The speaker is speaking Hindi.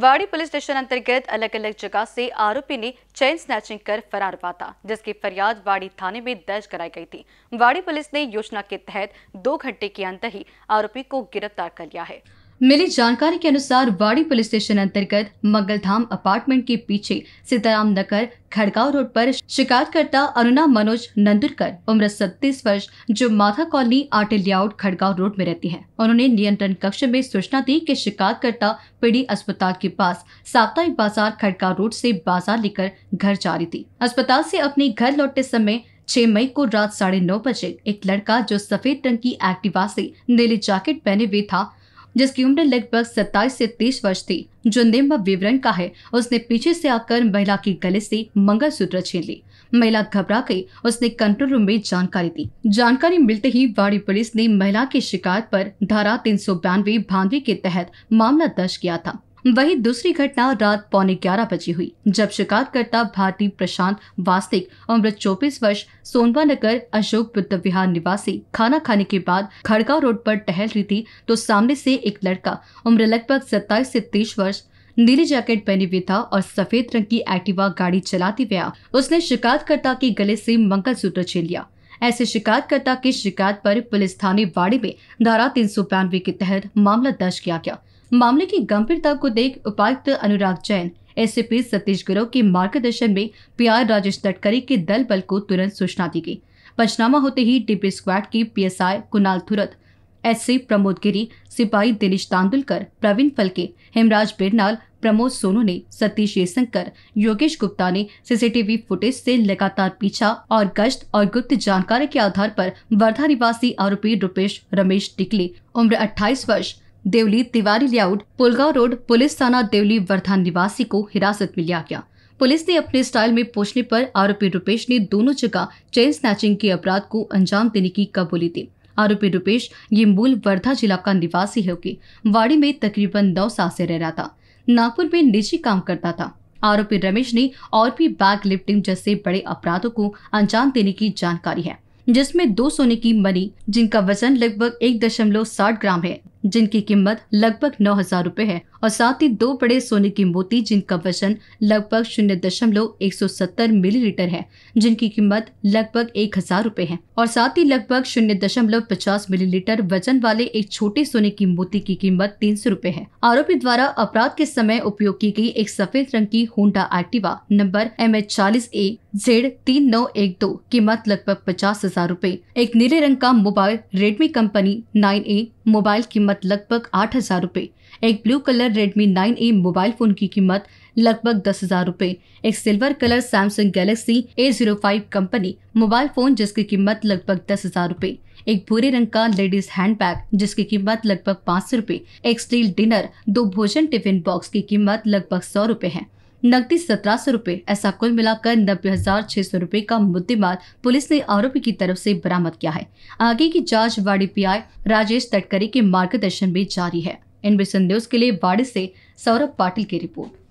वाड़ी पुलिस स्टेशन अंतर्गत अलग अलग जगह से आरोपी ने चैन स्नैचिंग कर फरार पाता जिसकी फरियाद वाड़ी थाने में दर्ज कराई गई थी वाड़ी पुलिस ने योजना के तहत दो घंटे के अंदर ही आरोपी को गिरफ्तार कर लिया है मिली जानकारी के अनुसार वाड़ी पुलिस स्टेशन अंतर्गत मंगलधाम अपार्टमेंट के पीछे सीताराम नगर खड़गांव रोड पर शिकायतकर्ता अरुणा मनोज नंदुरकर उम्र 36 वर्ष जो माथा कॉलोनी आटे लेआउट खड़गांव रोड में रहती हैं। उन्होंने नियंत्रण कक्ष में सूचना दी कि शिकायतकर्ता पीडी अस्पताल के पास साप्ताहिक बाजार खड़गांव रोड से बाजार लेकर घर जा रही थी अस्पताल से अपने घर लौटते समय छह मई को रात साढ़े नौ बजे एक लड़का जो सफेद रंग की एक्टिवा से नीले जैकेट पहने हुए था जिसकी उम्र लगभग 27 से 30 वर्ष थी जो निम्ब विवरण का है उसने पीछे से आकर महिला की गले से मंगलसूत्र छीन ली महिला घबरा गई उसने कंट्रोल रूम में जानकारी दी जानकारी मिलते ही वाड़ी पुलिस ने महिला की शिकायत पर धारा तीन सौ बयानवे के तहत मामला दर्ज किया था वहीं दूसरी घटना रात पौने ग्यारह बजे हुई जब शिकायतकर्ता भारती प्रशांत वास्तिक उम्र चौबीस वर्ष सोनवा नगर अशोक बुद्ध विहार निवासी खाना खाने के बाद खड़गा रोड पर टहल रही थी तो सामने से एक लड़का उम्र लगभग सत्ताईस से तीस वर्ष नीली जैकेट पहने हुए था और सफेद रंग की एक्टिवा गाड़ी चलाते हुआ उसने शिकायतकर्ता के गले से मंगलसूत्र छीन लिया ऐसे शिकायतकर्ता की शिकायत पर पुलिस थाने वाड़ी में धारा तीन के तहत मामला दर्ज किया गया मामले की गंभीरता को देख उपायुक्त अनुराग जैन पी सतीश गिरोह के मार्गदर्शन में पी आर राजेश तटकरी के दल बल को तुरंत सूचना दी गई पंचनामा होते ही डिब्बी स्क्वाड की P S I Kunal Thurat S C Pramod Giri सिपाही दिनेश तांदुलकर प्रवीण फलके हेमराज बिरनाल प्रमोद सोनू ने सतीश येसंकर योगेश गुप्ता ने सीसीटीवी फुटेज से लगातार पीछा और गश्त और गुप्त जानकारी के आधार पर वर्धा निवासी आरोपी रुपेश रमेश टिकले उम्र 28 वर्ष Deoli Tiwari layout Pulgaon road police थाना देवली वर्धा निवासी को हिरासत में लिया गया पुलिस ने अपने स्टाइल में पूछने पर आरोपी रुपेश ने दोनों जगह चेन स्नैचिंग के अपराध को अंजाम देने की कबूली दी आरोपी रुपेश ये मूल वर्धा जिला का निवासी है वाड़ी में तकरीबन नौ साल से रह रहा था नागपुर में निजी काम करता था आरोपी रमेश ने और भी बैग लिफ्टिंग जैसे बड़े अपराधों को अंजाम देने की जानकारी है जिसमें दो सोने की मनी जिनका वजन लगभग एक दशमलव साठ ग्राम है जिनकी कीमत लगभग नौ हजार रूपए है और साथ ही दो बड़े सोने की मोती जिनका वजन लगभग शून्य दशमलव एक सौ सत्तर मिलीलीटर है जिनकी कीमत लगभग एक हजार रूपए है और साथ ही लगभग शून्य दशमलव पचास मिलीलीटर वजन वाले एक छोटे सोने की मोती की कीमत तीन सौ रूपए है आरोपी द्वारा अपराध के समय उपयोग की गई एक सफेद रंग की Honda Activa number M H चालीस ए जेड तीन नौ एक दो कीमत लगभग पचास हजार रूपए एक नीले रंग का mobile Redmi company nine A mobile कीमत कीमत लगभग आठ हज़ार रुपये एक blue colour Redmi nine A mobile phone की कीमत लगभग दस हज़ार रुपये एक silver colour Samsung Galaxy A zero five company mobile phone जिसकी कीमत लगभग दस हज़ार रुपये एक भूरे रंग का लेडीज हैंडबैग जिसकी कीमत लगभग पाँच सौ रुपये एक स्टील डिनर दो भोजन टिफिन बॉक्स की कीमत लगभग सौ रुपये है नकदी सत्रह सौ रूपए ऐसा कुल मिलाकर नब्बे हजार छह सौ रूपए का मुद्देमाल पुलिस ने आरोपी की तरफ से बरामद किया है आगे की जांच वाड़ी पी राजेश तटकरी के मार्गदर्शन में जारी है इन न्यूज के लिए बाड़ी से सौरभ पाटिल की रिपोर्ट